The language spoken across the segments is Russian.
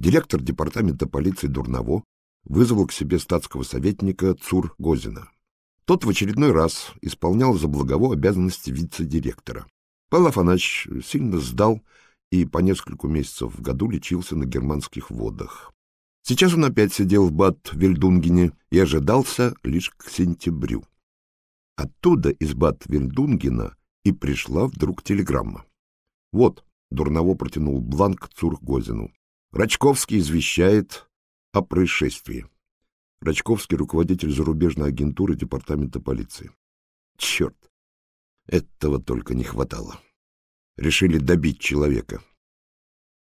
Директор департамента полиции Дурново вызвал к себе статского советника Цур Гозина. Тот в очередной раз исполнял за благово обязанности вице-директора. Павел Афанач сильно сдал и по несколько месяцев в году лечился на германских водах. Сейчас он опять сидел в бат вильдунгене и ожидался лишь к сентябрю. Оттуда, из бат вильдунгена и пришла вдруг телеграмма. Вот, Дурново протянул бланк Цур Гозину. Рачковский извещает о происшествии. Рачковский — руководитель зарубежной агентуры департамента полиции. Черт! Этого только не хватало. Решили добить человека.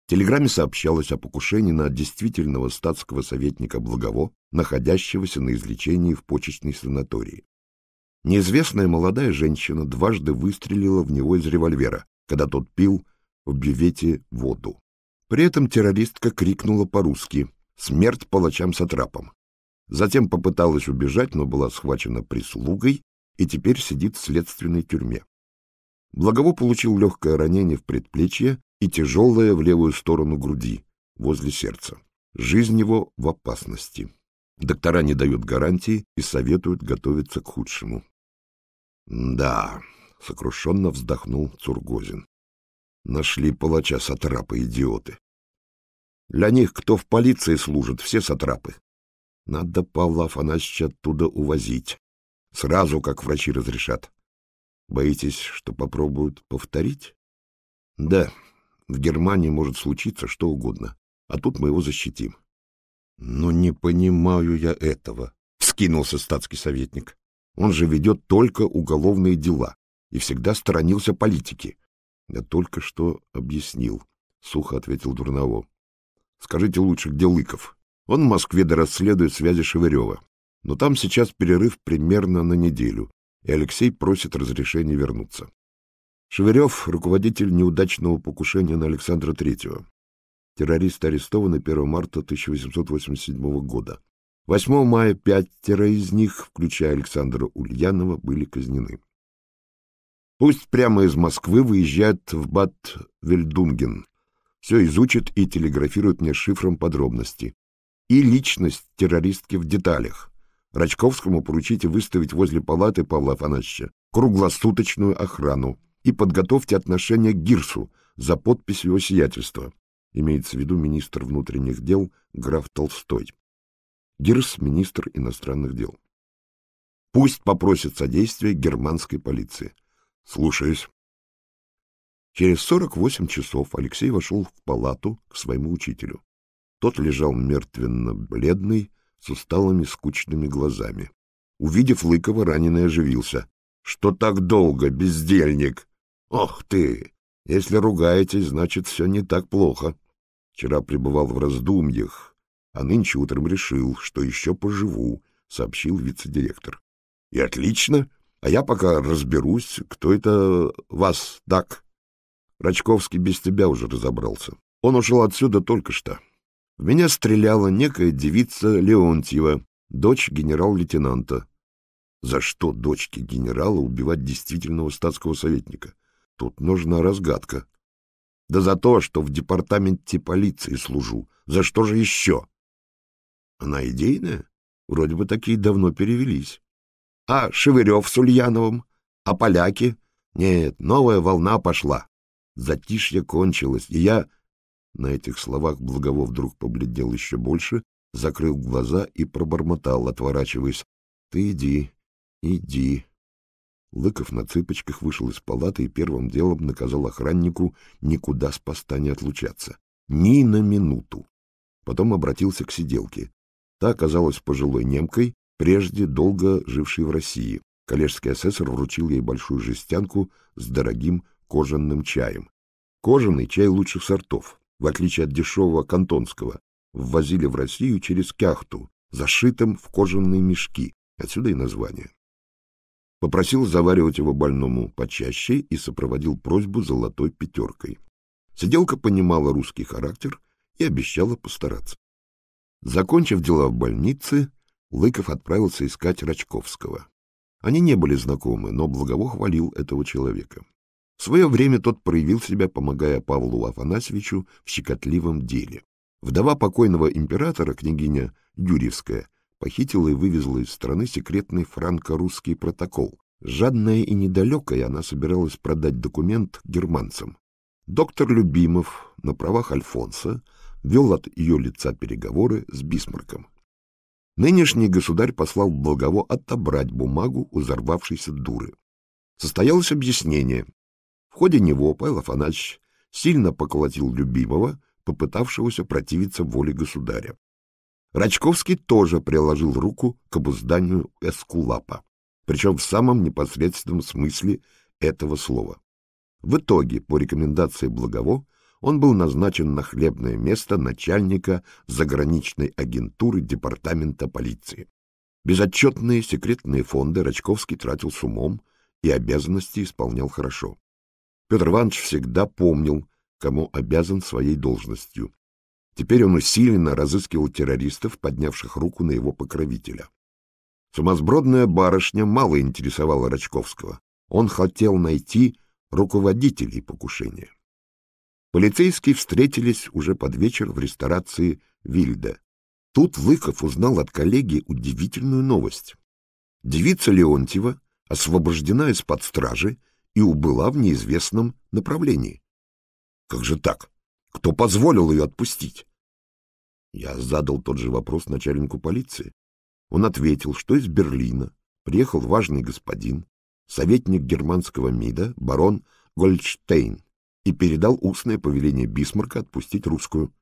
В телеграмме сообщалось о покушении на действительного статского советника Благово, находящегося на излечении в почечной санатории. Неизвестная молодая женщина дважды выстрелила в него из револьвера, когда тот пил в бювете воду. При этом террористка крикнула по-русски «Смерть палачам-сатрапам». Затем попыталась убежать, но была схвачена прислугой и теперь сидит в следственной тюрьме. Благово получил легкое ранение в предплечье и тяжелое в левую сторону груди, возле сердца. Жизнь его в опасности. Доктора не дают гарантии и советуют готовиться к худшему. «Да», — сокрушенно вздохнул Цургозин. «Нашли палача сатрапа идиоты. Для них, кто в полиции служит, все сатрапы. Надо Павла Афанасьевича оттуда увозить, сразу, как врачи разрешат. Боитесь, что попробуют повторить? Да, в Германии может случиться что угодно, а тут мы его защитим. Но не понимаю я этого, — вскинулся статский советник. Он же ведет только уголовные дела и всегда сторонился политики. Я только что объяснил, — сухо ответил Дурново. Скажите лучше, где Лыков? Он в Москве дорасследует связи Шевырева. Но там сейчас перерыв примерно на неделю, и Алексей просит разрешения вернуться. Шевырев — руководитель неудачного покушения на Александра Третьего. Террористы арестованы 1 марта 1887 года. 8 мая пятеро из них, включая Александра Ульянова, были казнены. Пусть прямо из Москвы выезжает в Бад-Вельдунген, все изучит и телеграфирует мне шифром подробности. И личность террористки в деталях. Рачковскому поручите выставить возле палаты Павла Афанасьевича круглосуточную охрану и подготовьте отношение к Гирсу за подпись его сиятельства. Имеется в виду министр внутренних дел граф Толстой. Гирс — министр иностранных дел. Пусть попросит содействия германской полиции. Слушаюсь. Через 48 часов Алексей вошел в палату к своему учителю. Тот лежал мертвенно-бледный, с усталыми скучными глазами. Увидев Лыкова, раненый оживился. — Что так долго, бездельник? Ох ты! Если ругаетесь, значит, все не так плохо. Вчера пребывал в раздумьях, а нынче утром решил, что еще поживу, — сообщил вице-директор. — И отлично, а я пока разберусь, кто это вас так Рачковский без тебя уже разобрался. Он ушел отсюда только что. В меня стреляла некая девица Леонтьева, дочь генерал-лейтенанта. За что дочке генерала убивать действительного статского советника? Тут нужна разгадка. Да за то, что в департаменте полиции служу. За что же еще? Она идейная? Вроде бы такие давно перевелись. А Шевырев с Ульяновым? А поляки? Нет, новая волна пошла. Затишье кончилось, и я... На этих словах Благовов вдруг побледнел еще больше, закрыл глаза и пробормотал, отворачиваясь. — Ты иди, иди. Лыков на цыпочках вышел из палаты и первым делом наказал охраннику никуда с поста не отлучаться. Ни на минуту. Потом обратился к сиделке. Та оказалась пожилой немкой, прежде долго жившей в России. Коллежский асессор вручил ей большую жестянку с дорогим кожаным чаем. Кожаный чай лучших сортов, в отличие от дешевого кантонского, ввозили в Россию через кяхту, зашитым в кожаные мешки, отсюда и название. Попросил заваривать его больному почаще и сопроводил просьбу золотой пятеркой. Сиделка понимала русский характер и обещала постараться. Закончив дела в больнице, Лыков отправился искать Рачковского. Они не были знакомы, но Благово хвалил этого человека. В свое время тот проявил себя, помогая Павлу Афанасьевичу в щекотливом деле. Вдова покойного императора, княгиня Юрьевская, похитила и вывезла из страны секретный франко-русский протокол. Жадная и недалекая она собиралась продать документ германцам. Доктор Любимов на правах Альфонса вел от ее лица переговоры с Бисмарком. Нынешний государь послал Благово отобрать бумагу у взорвавшейся дуры. Состоялось объяснение, в ходе него Павел Афанасьевич сильно поколотил любимого, попытавшегося противиться воле государя. Рачковский тоже приложил руку к обузданию Эскулапа, причем в самом непосредственном смысле этого слова. В итоге, по рекомендации Благово, он был назначен на хлебное место начальника заграничной агентуры департамента полиции. Безотчетные секретные фонды Рачковский тратил с умом и обязанности исполнял хорошо. Петр Иванович всегда помнил, кому обязан своей должностью. Теперь он усиленно разыскивал террористов, поднявших руку на его покровителя. Сумасбродная барышня мало интересовала Рачковского. Он хотел найти руководителей покушения. Полицейские встретились уже под вечер в ресторации «Вильда». Тут Лыков узнал от коллеги удивительную новость. Девица Леонтьева освобождена из-под стражи и убыла в неизвестном направлении. Как же так? Кто позволил ее отпустить? Я задал тот же вопрос начальнику полиции. Он ответил, что из Берлина приехал важный господин, советник германского МИДа, барон Гольдштейн, и передал устное повеление Бисмарка отпустить русскую.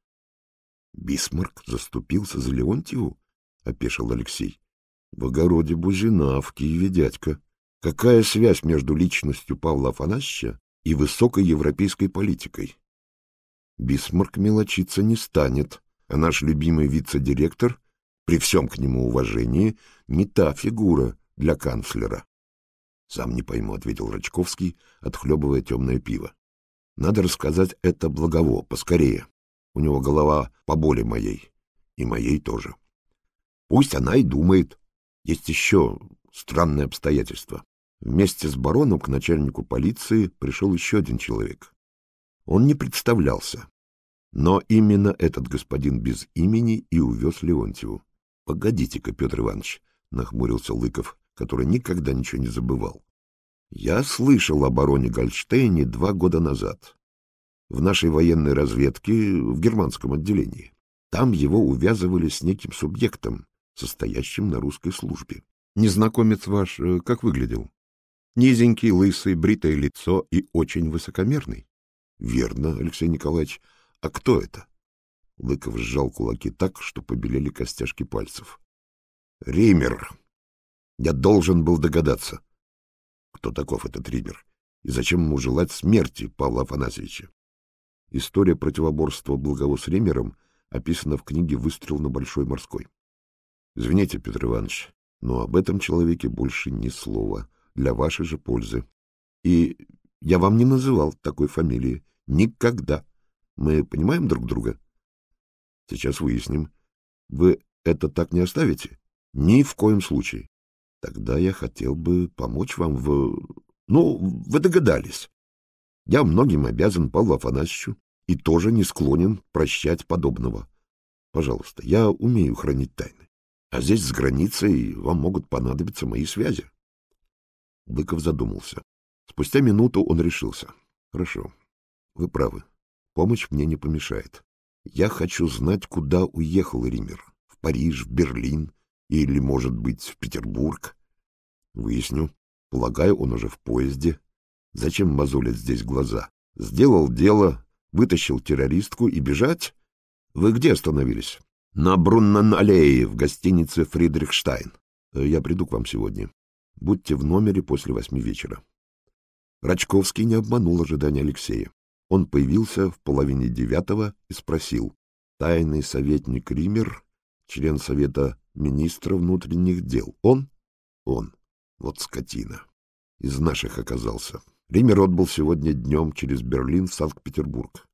— Бисмарк заступился за Леонтьеву? — опешил Алексей. — В огороде Бузина, в Киеве дядька. Какая связь между личностью Павла Афанасьевича и высокой европейской политикой? Бисмарк мелочиться не станет, а наш любимый вице-директор, при всем к нему уважении, не та фигура для канцлера. Сам не пойму, — ответил Рачковский, отхлебывая темное пиво. Надо рассказать это благово, поскорее. У него голова поболе моей. И моей тоже. Пусть она и думает. Есть еще странное обстоятельство. Вместе с бароном к начальнику полиции пришел еще один человек. Он не представлялся, но именно этот господин без имени и увез Леонтьеву. — Погодите-ка, Петр Иванович, — нахмурился Лыков, который никогда ничего не забывал. — Я слышал о бароне Гольштейне два года назад. В нашей военной разведке в германском отделении. Там его увязывали с неким субъектом, состоящим на русской службе. — Незнакомец ваш э, как выглядел? Низенький, лысый, бритое лицо и очень высокомерный. Верно, Алексей Николаевич. А кто это? Лыков сжал кулаки так, что побелели костяшки пальцев. Ример. Я должен был догадаться. Кто таков этот Ример? И зачем ему желать смерти Павла Афанасьевича? История противоборства Благово с Римером описана в книге «Выстрел на Большой морской». Извините, Петр Иванович, но об этом человеке больше ни слова для вашей же пользы. И я вам не называл такой фамилии. Никогда. Мы понимаем друг друга? Сейчас выясним. Вы это так не оставите? Ни в коем случае. Тогда я хотел бы помочь вам в... Ну, вы догадались. Я многим обязан Павлу Афанасьевичу и тоже не склонен прощать подобного. Пожалуйста, я умею хранить тайны. А здесь, с границей, вам могут понадобиться мои связи. Быков задумался. Спустя минуту он решился. — Хорошо. Вы правы. Помощь мне не помешает. Я хочу знать, куда уехал Ример. В Париж, в Берлин или, может быть, в Петербург. Выясню. Полагаю, он уже в поезде. Зачем мозолят здесь глаза? Сделал дело, вытащил террористку и бежать? Вы где остановились? На Бруннан-аллее в гостинице Фридрихштайн. Э, я приду к вам сегодня. Будьте в номере после восьми вечера. Рачковский не обманул ожидания Алексея. Он появился в половине девятого и спросил. Тайный советник Ример, член Совета министра внутренних дел. Он? Он. Вот скотина. Из наших оказался. Ример отбыл сегодня днем через Берлин в Санкт-Петербург.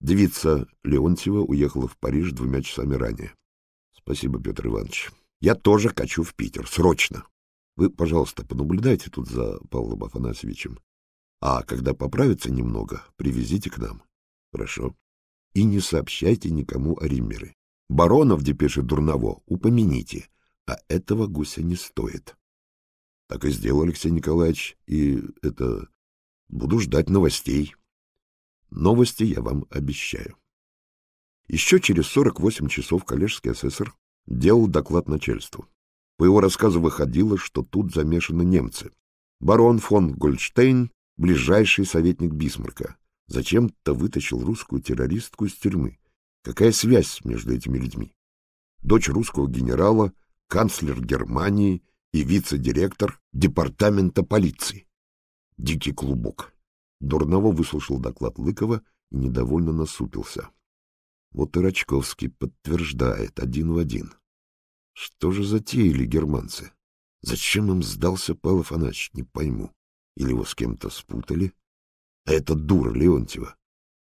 Девица Леонтьева уехала в Париж двумя часами ранее. Спасибо, Петр Иванович. Я тоже хочу в Питер. Срочно. Вы, пожалуйста, понаблюдайте тут за Павлом Афанасьевичем. А когда поправится немного, привезите к нам. Хорошо. И не сообщайте никому о Риммере. Баронов, где пишет Дурново, упомяните. А этого гуся не стоит. Так и сделал Алексей Николаевич. И это... Буду ждать новостей. Новости я вам обещаю. Еще через 48 часов коллежский асессор делал доклад начальству. По его рассказу выходило, что тут замешаны немцы. Барон фон Гольдштейн, ближайший советник Бисмарка, зачем-то вытащил русскую террористку из тюрьмы. Какая связь между этими людьми? Дочь русского генерала, канцлер Германии и вице-директор департамента полиции. Дикий клубок. Дурново выслушал доклад Лыкова и недовольно насупился. Вот и Рачковский подтверждает один в один. Что же затеяли германцы? Зачем им сдался Павел Афанасьевич, не пойму. Или его с кем-то спутали? А это дура Леонтьева.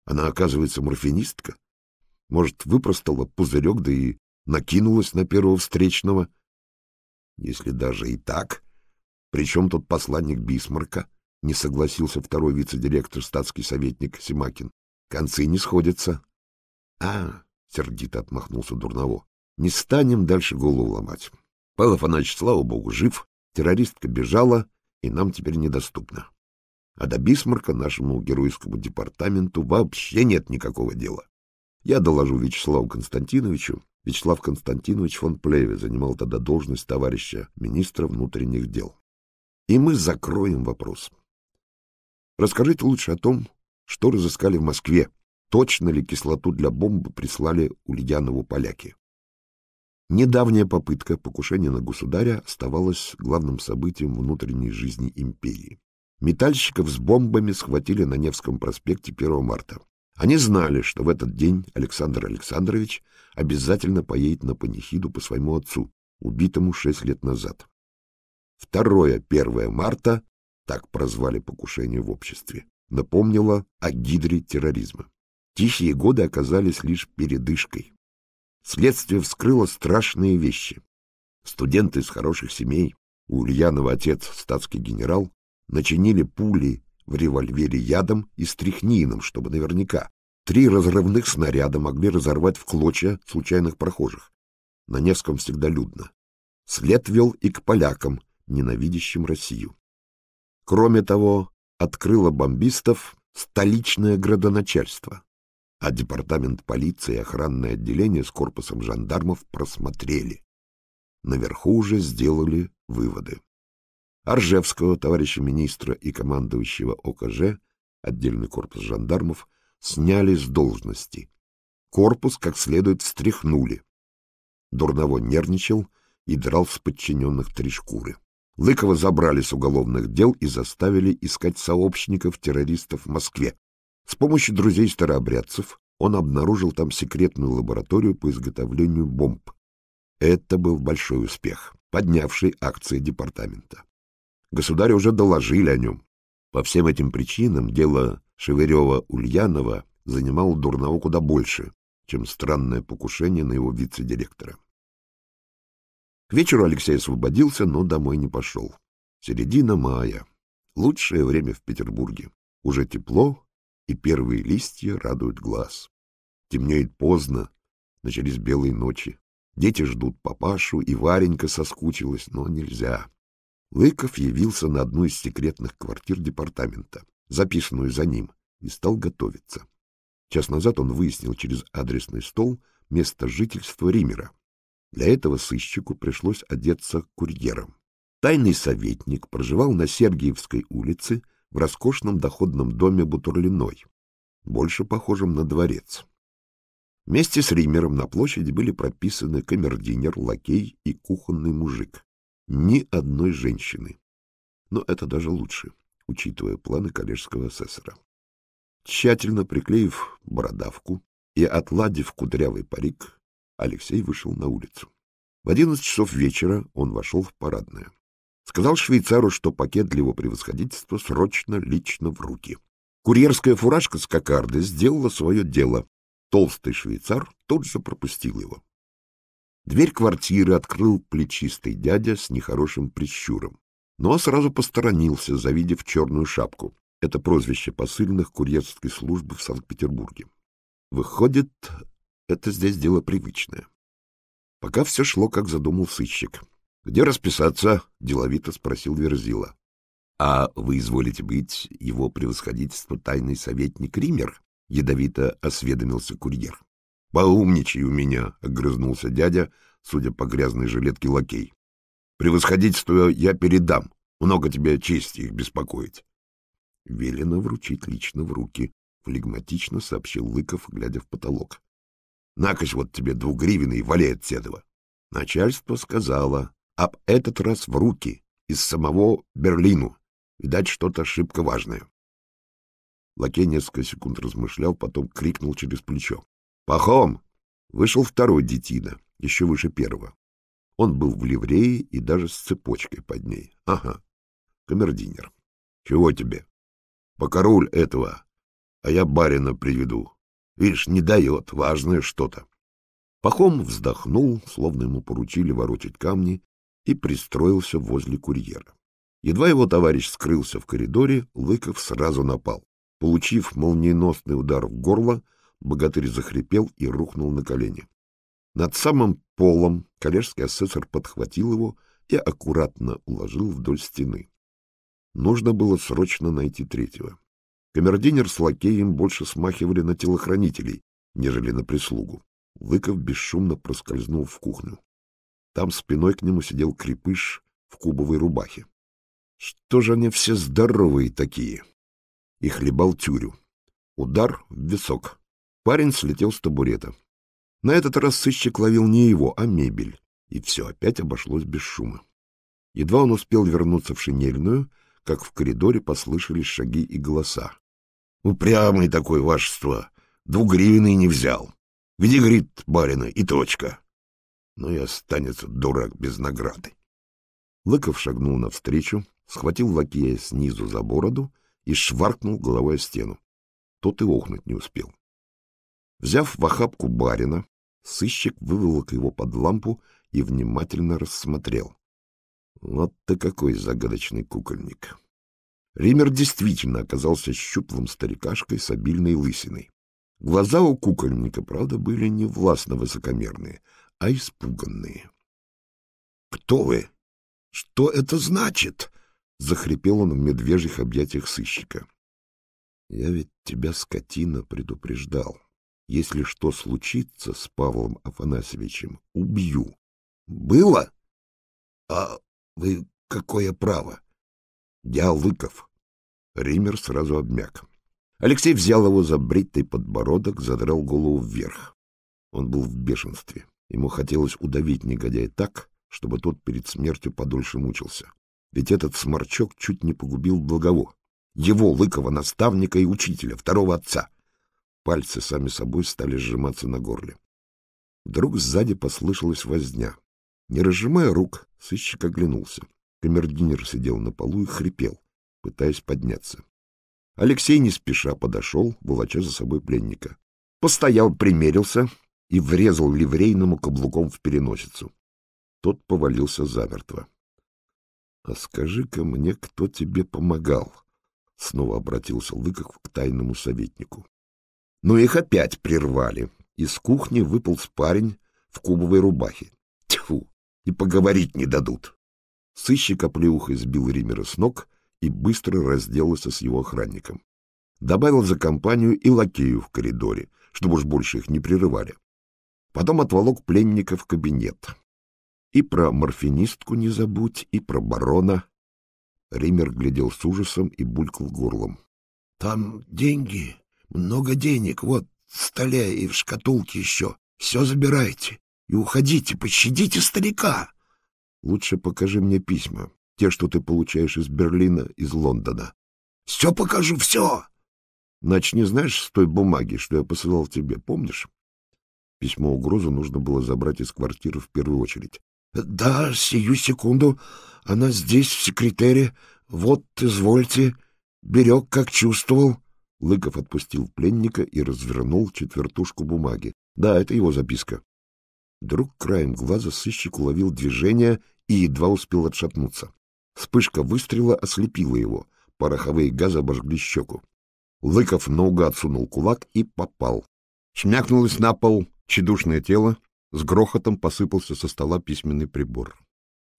Она, оказывается, морфинистка. Может, выпростала пузырек, да и накинулась на первого встречного. Если даже и так, причем тот посланник Бисмарка, не согласился второй вице-директор, статский советник Симакин. Концы не сходятся. — А, — сердито отмахнулся Дурново, не станем дальше голову ломать. Павел Афанасьевич, слава богу, жив, террористка бежала, и нам теперь недоступна. А до Бисмарка нашему геройскому департаменту вообще нет никакого дела. Я доложу Вячеславу Константиновичу. Вячеслав Константинович фон Плеве занимал тогда должность товарища министра внутренних дел. И мы закроем вопрос. Расскажите лучше о том, что разыскали в Москве. Точно ли кислоту для бомбы прислали Ульянову поляки? Недавняя попытка покушения на государя оставалась главным событием внутренней жизни империи. Метальщиков с бомбами схватили на Невском проспекте 1 марта. Они знали, что в этот день Александр Александрович обязательно поедет на панихиду по своему отцу, убитому шесть лет назад. Второе, 1 марта, так прозвали покушение в обществе, напомнило о гидре терроризма. Тихие годы оказались лишь передышкой. Следствие вскрыло страшные вещи. Студенты из хороших семей, у Ульянова отец статский генерал, начинили пули в револьвере ядом и стрихнином, чтобы наверняка. Три разрывных снаряда могли разорвать в клочья случайных прохожих. На Невском всегда людно. След вел и к полякам, ненавидящим Россию. Кроме того, открыло бомбистов столичное градоначальство а департамент полиции и охранное отделение с корпусом жандармов просмотрели. Наверху уже сделали выводы. Аржевского, товарища министра и командующего ОКЖ, отдельный корпус жандармов, сняли с должности. Корпус как следует встряхнули. Дурново нервничал и драл с подчиненных три шкуры. Лыкова забрали с уголовных дел и заставили искать сообщников террористов в Москве. С помощью друзей-старообрядцев он обнаружил там секретную лабораторию по изготовлению бомб. Это был большой успех, поднявший акции департамента. Государи уже доложили о нем. По всем этим причинам дело Шеверева-Ульянова занимало Дурного куда больше, чем странное покушение на его вице-директора. К вечеру Алексей освободился, но домой не пошел. Середина мая. Лучшее время в Петербурге. Уже тепло, и первые листья радуют глаз. Темнеет поздно, начались белые ночи. Дети ждут папашу, и Варенька соскучилась, но нельзя. Лыков явился на одну из секретных квартир департамента, записанную за ним, и стал готовиться. Час назад он выяснил через адресный стол место жительства Римера. Для этого сыщику пришлось одеться курьером. Тайный советник проживал на Сергиевской улице в роскошном доходном доме Бутурлиной, больше похожем на дворец. Вместе с Римером на площади были прописаны камердинер, лакей и кухонный мужик. Ни одной женщины. Но это даже лучше, учитывая планы коллежского асессора. Тщательно приклеив бородавку и отладив кудрявый парик, Алексей вышел на улицу. В одиннадцать часов вечера он вошел в парадное. Сказал швейцару, что пакет для его превосходительства срочно лично в руки. Курьерская фуражка с кокарды сделала свое дело. Толстый швейцар тут же пропустил его. Дверь квартиры открыл плечистый дядя с нехорошим прищуром, но сразу посторонился, завидев черную шапку. Это прозвище посыльных курьерской службы в Санкт-Петербурге. Выходит, это здесь дело привычное. Пока все шло, как задумал сыщик. — Где расписаться? — деловито спросил Верзила. — А вы изволите быть его превосходительство тайный советник Ример? — ядовито осведомился курьер. — Поумничай у меня, — огрызнулся дядя, судя по грязной жилетке лакей. — Превосходительство я передам. Много тебе чести их беспокоить. — Велено вручить лично в руки, — флегматично сообщил Лыков, глядя в потолок. — Накось вот тебе двух гривен двугривенный, валяет седова. Начальство сказала, об этот раз в руки, из самого Берлину. Видать, что-то ошибка важное. Лакей несколько секунд размышлял, потом крикнул через плечо. «Пахом!» Вышел второй детина, еще выше первого. Он был в ливрее и даже с цепочкой под ней. Ага, камердинер. Чего тебе? Покороль этого, а я барина приведу. Видишь, не дает, важное что-то. Пахом вздохнул, словно ему поручили ворочать камни, и пристроился возле курьера. Едва его товарищ скрылся в коридоре, Лыков сразу напал. Получив молниеносный удар в горло, богатырь захрипел и рухнул на колени. Над самым полом коллежский асессор подхватил его и аккуратно уложил вдоль стены. Нужно было срочно найти третьего. Камердинер с лакеем больше смахивали на телохранителей, нежели на прислугу. Выков бесшумно проскользнул в кухню. Там спиной к нему сидел крепыш в кубовой рубахе. Что же они все здоровые такие? И хлебал тюрю. Удар в висок. Парень слетел с табурета. На этот раз сыщик ловил не его, а мебель, и все опять обошлось без шума. Едва он успел вернуться в шинельную, как в коридоре послышались шаги и голоса. — Упрямый такой вашество! Двугривенный не взял! Где говорит, барина, и точка! Но и останется дурак без награды. Лыков шагнул навстречу, схватил лакея снизу за бороду и шваркнул головой о стену. Тот и охнуть не успел. Взяв в охапку барина, сыщик выволок его под лампу и внимательно рассмотрел. Вот ты какой загадочный кукольник! Ример действительно оказался щуплым старикашкой с обильной лысиной. Глаза у кукольника, правда, были не властно высокомерные, а испуганные. «Кто вы? Что это значит?» — захрипел он в медвежьих объятиях сыщика. «Я ведь тебя, скотина, предупреждал. Если что случится с Павлом Афанасьевичем, убью. Было? А вы какое право? Я Лыков». Ример сразу обмяк. Алексей взял его за бритый подбородок, задрал голову вверх. Он был в бешенстве. Ему хотелось удавить негодяя так, чтобы тот перед смертью подольше мучился. Ведь этот сморчок чуть не погубил Благово, его, Лыкова, наставника и учителя, второго отца. Пальцы сами собой стали сжиматься на горле. Вдруг сзади послышалась возня. Не разжимая рук, сыщик оглянулся. Камердинер сидел на полу и хрипел, пытаясь подняться. Алексей не спеша подошел, волоча за собой пленника. Постоял, примерился, и врезал ливрейному каблуком в переносицу. Тот повалился замертво. — А скажи-ка мне, кто тебе помогал? — снова обратился Лыков к тайному советнику. Но ну, их опять прервали. Из кухни выпал парень в кубовой рубахе. Тьфу! И поговорить не дадут. Сыщик оплеухой сбил Римера с ног и быстро разделался с его охранником. Добавил за компанию и лакею в коридоре, чтобы уж больше их не прерывали. Потом отволок пленника в кабинет. И про морфинистку не забудь, и про барона. Ример глядел с ужасом и булькал горлом. — Там деньги, много денег, вот в столе и в шкатулке еще. Все забирайте и уходите, пощадите старика. — Лучше покажи мне письма, те, что ты получаешь из Берлина, из Лондона. — Все покажу, все! — Начни знаешь с той бумаги, что я посылал тебе, помнишь? Письмо-угрозу нужно было забрать из квартиры в первую очередь. Э, — Да, сию секунду. Она здесь, в секретаре. Вот, извольте. Берег, как чувствовал. Лыков отпустил пленника и развернул четвертушку бумаги. Да, это его записка. Вдруг краем глаза сыщик уловил движение и едва успел отшатнуться. Вспышка выстрела ослепила его. Пороховые газы обожгли щеку. Лыков наугад сунул кулак и попал. Шмякнулась на пол Чедушное тело с грохотом посыпался со стола письменный прибор.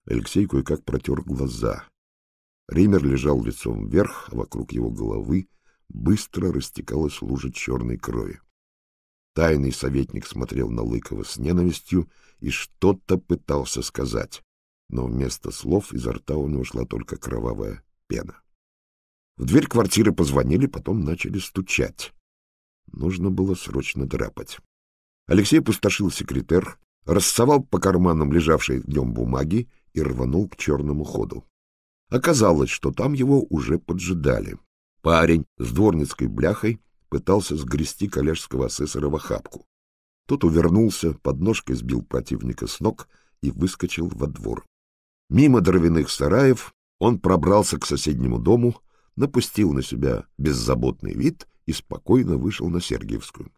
Алексей кое-как протер глаза. Ример лежал лицом вверх, а вокруг его головы быстро растекалась лужа черной крови. Тайный советник смотрел на Лыкова с ненавистью и что-то пытался сказать, но вместо слов изо рта у него шла только кровавая пена. В дверь квартиры позвонили, потом начали стучать. Нужно было срочно драпать. Алексей пустошил секретер, рассовал по карманам лежавшие днем бумаги и рванул к черному ходу. Оказалось, что там его уже поджидали. Парень с дворницкой бляхой пытался сгрести коллежского асессора в охапку. Тот увернулся, подножкой сбил противника с ног и выскочил во двор. Мимо дровяных сараев он пробрался к соседнему дому, напустил на себя беззаботный вид и спокойно вышел на Сергиевскую.